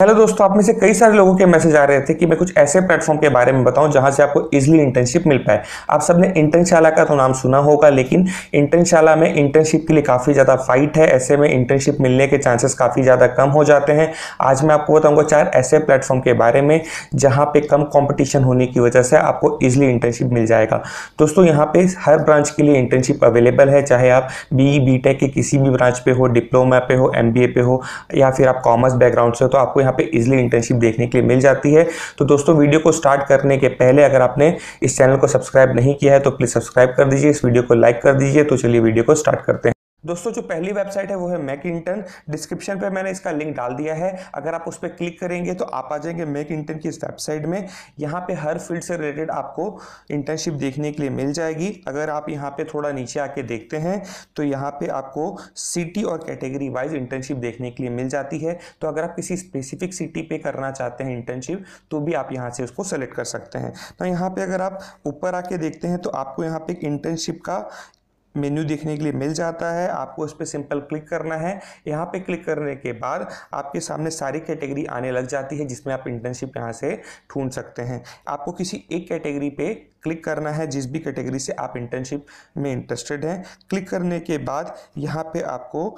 hello दोस्तों आप में से कई सारे लोगों के मैसेज आ रहे थे कि मैं कुछ ऐसे प्लेटफॉर्म के बारे में बताऊं जहां से आपको इजीली इंटर्नशिप मिल पाए आप सबने इंटर्नशाला का तो नाम सुना होगा लेकिन इंटर्नशाला में इंटर्नशिप के लिए काफ़ी ज़्यादा फाइट है ऐसे में इंटर्नशिप मिलने के चांसेस काफ़ी ज़्यादा कम हो जाते हैं आज मैं आपको बताऊँगा चार ऐसे प्लेटफॉर्म के बारे में जहाँ पर कम कॉम्पिटिशन होने की वजह से आपको ईजिली इंटर्नशिप मिल जाएगा दोस्तों यहाँ पर हर ब्रांच के लिए इंटर्नशिप अवेलेबल है चाहे आप बी बी के किसी भी ब्रांच पे हो डिप्लोमा पे हो एम पे हो या फिर आप कॉमर्स बैकग्राउंड से हो तो आपको यहाँ पे इजिली इंटर्नशिप देखने के लिए मिल जाती है तो दोस्तों वीडियो को स्टार्ट करने के पहले अगर आपने इस चैनल को सब्सक्राइब नहीं किया है तो प्लीज़ सब्सक्राइब कर दीजिए इस वीडियो को लाइक कर दीजिए तो चलिए वीडियो को स्टार्ट करते हैं दोस्तों जो पहली वेबसाइट है वो है मैक इंटर्न डिस्क्रिप्शन पर मैंने इसका लिंक डाल दिया है अगर आप उस पर क्लिक करेंगे तो आप आ जाएंगे मैक इंटर्न की इस वेबसाइट में यहाँ पे हर फील्ड से रिलेटेड आपको इंटर्नशिप देखने के लिए मिल जाएगी अगर आप यहाँ पे थोड़ा नीचे आके देखते हैं तो यहाँ पे आपको सिटी और कैटेगरी वाइज इंटर्नशिप देखने के लिए मिल जाती है तो अगर आप किसी स्पेसिफिक सिटी पर करना चाहते हैं इंटर्नशिप तो भी आप यहाँ से उसको सेलेक्ट कर सकते हैं तो यहाँ पर अगर आप ऊपर आके देखते हैं तो आपको यहाँ पे इंटर्नशिप का मेन्यू देखने के लिए मिल जाता है आपको उस पर सिंपल क्लिक करना है यहाँ पे क्लिक करने के बाद आपके सामने सारी कैटेगरी आने लग जाती है जिसमें आप इंटर्नशिप यहाँ से ढूंढ सकते हैं आपको किसी एक कैटेगरी पे क्लिक करना है जिस भी कैटेगरी से आप इंटर्नशिप में इंटरेस्टेड हैं क्लिक करने के बाद यहाँ पे आपको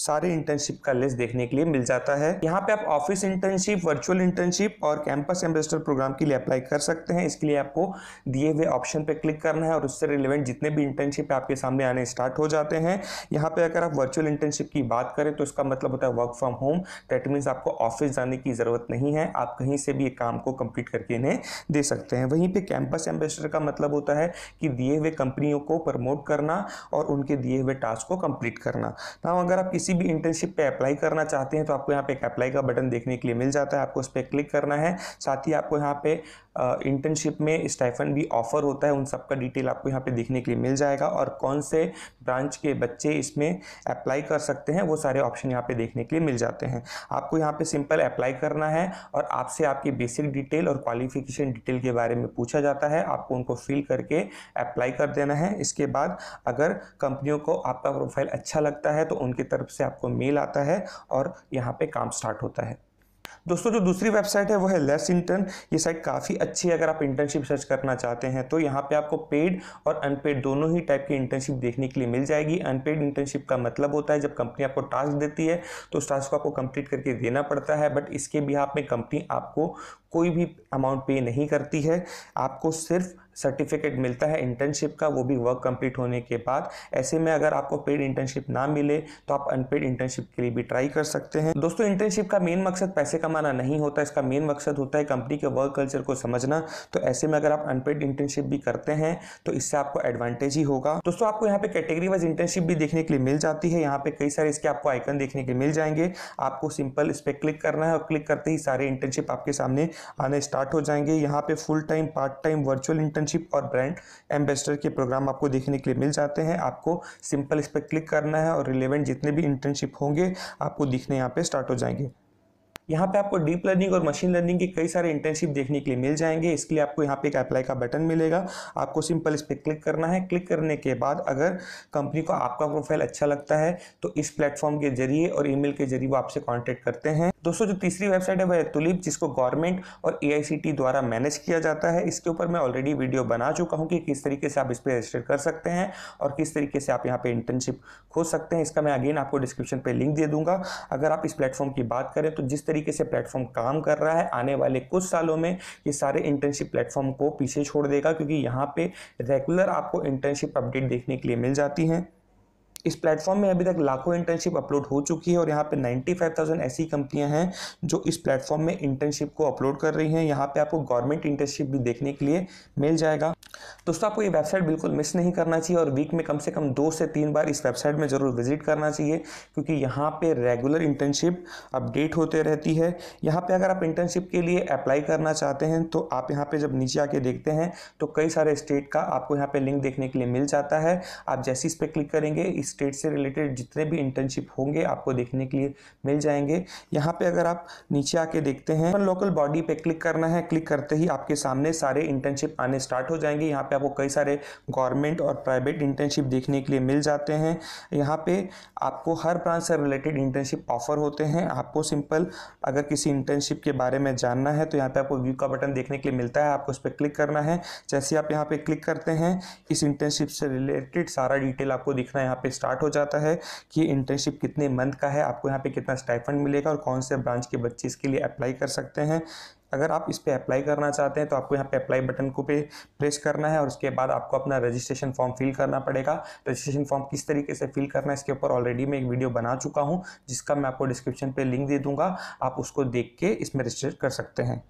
सारे इंटर्नशिप का लिस्ट देखने के लिए मिल जाता है यहाँ पे आप ऑफिस इंटर्नशिप वर्चुअल इंटर्नशिप और कैंपस एम्बेसडर प्रोग्राम के लिए अप्लाई कर सकते हैं इसके लिए आपको दिए हुए ऑप्शन पे क्लिक करना है और उससे रिलेवेंट जितने भी इंटर्नशिप आपके सामने आने स्टार्ट हो जाते हैं यहाँ पे अगर आप वर्चुअल इंटर्नशिप की बात करें तो इसका मतलब होता है work from home that means आपको ऑफिस जाने की ज़रूरत नहीं है आप कहीं से भी ये काम को कंप्लीट करके इन्हें दे सकते हैं वहीं पर कैंपस एम्बेसडर का मतलब होता है कि दिए हुए कंपनियों को प्रमोट करना और उनके दिए हुए टास्क को कंप्लीट करना ना अगर आप किसी भी इंटर्नशिप पे अप्लाई करना चाहते हैं तो आपको यहाँ पे एक अप्लाई का बटन देखने के लिए मिल जाता है आपको उस पर क्लिक करना है साथ ही आपको यहाँ पे इंटर्नशिप में स्टाइफन भी ऑफर होता है उन सब का डिटेल आपको यहाँ पे देखने के लिए मिल जाएगा और कौन से ब्रांच के बच्चे इसमें अप्लाई कर सकते हैं वो सारे ऑप्शन यहाँ पे देखने के लिए मिल जाते हैं आपको यहाँ पे सिंपल अप्लाई करना है और आपसे आपकी बेसिक डिटेल और क्वालिफिकेशन डिटेल के बारे में पूछा जाता है आपको उनको फिल करके अप्लाई कर देना है इसके बाद अगर कंपनियों को आपका प्रोफाइल अच्छा लगता है तो उनकी तरफ से आपको मेल आता है और यहाँ पे काम स्टार्ट होता है दोस्तों जो दूसरी वेबसाइट है वो है लेस इंटर्न ये साइट काफ़ी अच्छी है अगर आप इंटर्नशिप सर्च करना चाहते हैं तो यहाँ पे आपको पेड और अनपेड दोनों ही टाइप की इंटर्नशिप देखने के लिए मिल जाएगी अनपेड इंटर्नशिप का मतलब होता है जब कंपनी आपको टास्क देती है तो उस टास्क को आपको कंप्लीट करके देना पड़ता है बट इसके भी आप में कंपनी आपको कोई भी अमाउंट पे नहीं करती है आपको सिर्फ सर्टिफिकेट मिलता है इंटर्नशिप का वो भी वर्क कंप्लीट होने के बाद ऐसे में अगर आपको पेड इंटर्नशिप ना मिले तो आप अनपेड इंटर्नशिप के लिए भी ट्राई कर सकते हैं दोस्तों इंटर्नशिप का मेन मकसद पैसे कमाना नहीं होता इसका मेन मकसद होता है कंपनी के वर्क कल्चर को समझना तो ऐसे में अगर आप अनपेड इंटर्नशिप भी करते हैं तो इससे आपको एडवांटेज ही होगा दोस्तों आपको यहाँ पे कैटेगरी वाइज इंटर्नशिप भी देखने के लिए मिल जाती है यहाँ पे कई सारे इसके आपको आइकन देखने के मिल जाएंगे आपको सिंपल इस पर क्लिक करना है और क्लिक करते ही सारे इंटर्नशिप आपके सामने आने स्टार्ट हो जाएंगे यहाँ पे full time part time virtual intern internship और ब्रांड एम्बेसडर के प्रोग्राम आपको देखने के लिए मिल जाते हैं आपको सिंपल इस पर क्लिक करना है और रिलेवेंट जितने भी इंटर्नशिप होंगे आपको दिखने यहाँ पे स्टार्ट हो जाएंगे यहाँ पे आपको डीप लर्निंग और मशीन लर्निंग के कई सारे इंटर्नशिप देखने के लिए मिल जाएंगे इसके लिए आपको यहाँ पे एक अप्लाई का बटन मिलेगा आपको सिंपल इस पर क्लिक करना है क्लिक करने के बाद अगर कंपनी को आपका प्रोफाइल अच्छा लगता है तो इस प्लेटफॉर्म के जरिए और ईमेल के जरिए वो आपसे कॉन्टैक्ट करते हैं दोस्तों जो तीसरी वेबसाइट है वह तुलिप जिसको गवर्नमेंट और ए द्वारा मैनेज किया जाता है इसके ऊपर मैं ऑलरेडी वीडियो बना चुका हूँ कि किस तरीके से आप इस पर रजिस्टर कर सकते हैं और किस तरीके से आप यहाँ पे इंटर्नशिप खोज सकते हैं इसका मैं अगेन आपको डिस्क्रिप्शन पे लिंक दे दूंगा अगर आप इस प्लेटफॉर्म की बात करें तो जिस तरीके से प्लेटफॉर्म काम कर रहा है आने वाले कुछ सालों में ये सारे इंटर्नशिप प्लेटफॉर्म को पीछे छोड़ देगा क्योंकि यहाँ पर रेगुलर आपको इंटर्नशिप अपडेट देखने के लिए मिल जाती हैं इस प्लेटफॉर्म में अभी तक लाखों इंटर्नशिप अपलोड हो चुकी है और यहाँ पे 95,000 ऐसी कंपनियां हैं जो इस प्लेटफॉर्म में इंटर्नशिप को अपलोड कर रही हैं यहाँ पे आपको गवर्नमेंट इंटर्नशिप भी देखने के लिए मिल जाएगा दोस्तों आपको ये वेबसाइट बिल्कुल मिस नहीं करना चाहिए और वीक में कम से कम दो से तीन बार इस वेबसाइट में ज़रूर विजिट करना चाहिए क्योंकि यहाँ पे रेगुलर इंटर्नशिप अपडेट होते रहती है यहाँ पे अगर आप इंटर्नशिप के लिए अप्लाई करना चाहते हैं तो आप यहाँ पे जब नीचे आके देखते हैं तो कई सारे स्टेट का आपको यहाँ पे लिंक देखने के लिए मिल जाता है आप जैसे इस पर क्लिक करेंगे इस स्टेट से रिलेटेड जितने भी इंटर्नशिप होंगे आपको देखने के लिए मिल जाएंगे यहाँ पे अगर आप नीचे आके देखते हैं लोकल बॉडी पे क्लिक करना है क्लिक करते ही आपके सामने सारे इंटर्नशिप आने स्टार्ट हो जाएंगे यहाँ पे आपको कई सारे गवर्नमेंट और प्राइवेट इंटर्नशिप देखने के लिए मिल जाते हैं यहाँ पे आपको हर ब्रांच से रिलेटेड इंटर्नशिप ऑफर होते हैं आपको सिंपल अगर किसी इंटर्नशिप के बारे में जानना है तो यहाँ पे आपको व्यू का बटन देखने के लिए मिलता है आपको उस पर क्लिक करना है जैसे आप यहाँ पे क्लिक करते हैं इस इंटर्नशिप से रिलेटेड सारा डिटेल आपको दिखना है यहाँ पे स्टार्ट हो जाता है कि इंटर्नशिप कितने मंथ का है आपको यहाँ पे कितना स्टाइफंड मिलेगा और कौन से ब्रांच के बच्चे इसके लिए अप्लाई कर सकते हैं अगर आप इस पर अप्लाई करना चाहते हैं तो आपको यहाँ पे अप्लाई बटन को पे प्रेस करना है और उसके बाद आपको अपना रजिस्ट्रेशन फॉर्म फिल करना पड़ेगा रजिस्ट्रेशन फॉर्म किस तरीके से फिल करना है इसके ऊपर ऑलरेडी मैं एक वीडियो बना चुका हूँ जिसका मैं आपको डिस्क्रिप्शन पे लिंक दे दूंगा आप उसको देख के इसमें रजिस्टर कर सकते हैं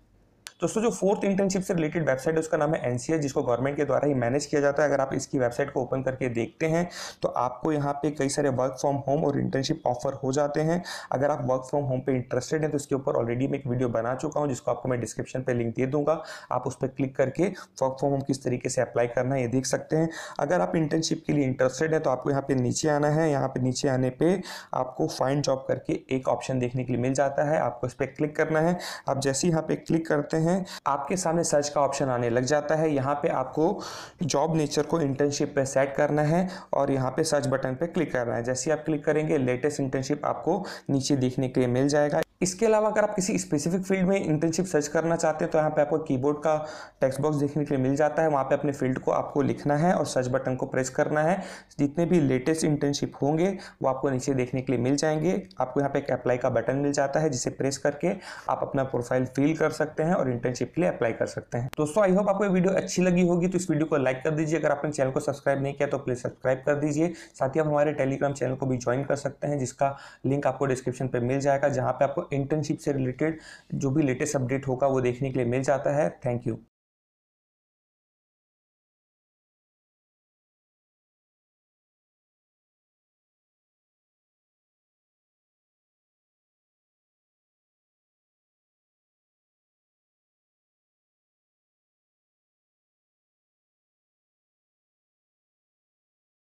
दोस्तों जो फोर्थ इंटर्नशिप से रिलेटेड वेबसाइट है उसका नाम है एनसीआई जिसको गवर्नमेंट के द्वारा ही मैनेज किया जाता है अगर आप इसकी वेबसाइट को ओपन करके देखते हैं तो आपको यहाँ पे कई सारे वर्क फ्रॉम होम और इंटर्नशिप ऑफर हो जाते हैं अगर आप वर्क फ्रॉम होम पे इंटरेस्टेड हैं तो इसके ऊपर ऑलरेडी मैं एक वीडियो बना चुका हूँ जिसको आपको मैं डिस्क्रिप्शन पर लिंक दे दूंगा आप उस पर क्लिक करके वर्क फ्रॉम होम किस तरीके से अप्लाई करना है ये देख सकते हैं अगर आप इंटर्नशिप के लिए इंटरेस्टेड है तो आपको यहाँ पे नीचे आना है यहाँ पे नीचे आने पर आपको फाइन जॉब करके एक ऑप्शन देखने के लिए मिल जाता है आपको इस पर क्लिक करना है आप जैसे ही यहाँ पे क्लिक करते हैं हैं आपके सामने सर्च का ऑप्शन आने लग जाता है यहाँ पे आपको जॉब नेचर को इंटर्नशिप पे सेट करना है और यहाँ पे सर्च बटन पे क्लिक करना है जैसे ही आप क्लिक करेंगे लेटेस्ट इंटर्नशिप आपको नीचे देखने के लिए मिल जाएगा इसके अलावा अगर आप किसी स्पेसिफिक फील्ड में इंटर्नशिप सर्च करना चाहते हैं तो यहाँ पे आपको कीबोर्ड का टेक्स्ट बॉक्स देखने के लिए मिल जाता है वहाँ पे अपने फील्ड को आपको लिखना है और सर्च बटन को प्रेस करना है जितने भी लेटेस्ट इंटर्नशिप होंगे वो आपको नीचे देखने के लिए मिल जाएंगे आपको यहाँ पे एक अप्लाई का बटन मिल जाता है जिसे प्रेस करके आप अपना प्रोफाइल फिल कर सकते हैं और इंटर्नशिप के लिए अप्लाई कर सकते हैं दोस्तों आई होप आपको वीडियो अच्छी लगी होगी तो इस वीडियो को लाइक कर दीजिए अगर आपने चैनल को सब्सक्राइब नहीं किया तो प्लीज सब्सक्राइब कर दीजिए साथ ही आप हमारे टेलीग्राम चैनल को भी ज्वाइन कर सकते हैं जिसका लिंक आपको डिस्क्रिप्शन पर मिल जाएगा जहां पर आपको इंटर्नशिप से रिलेटेड जो भी लेटेस्ट अपडेट होगा वो देखने के लिए मिल जाता है थैंक यू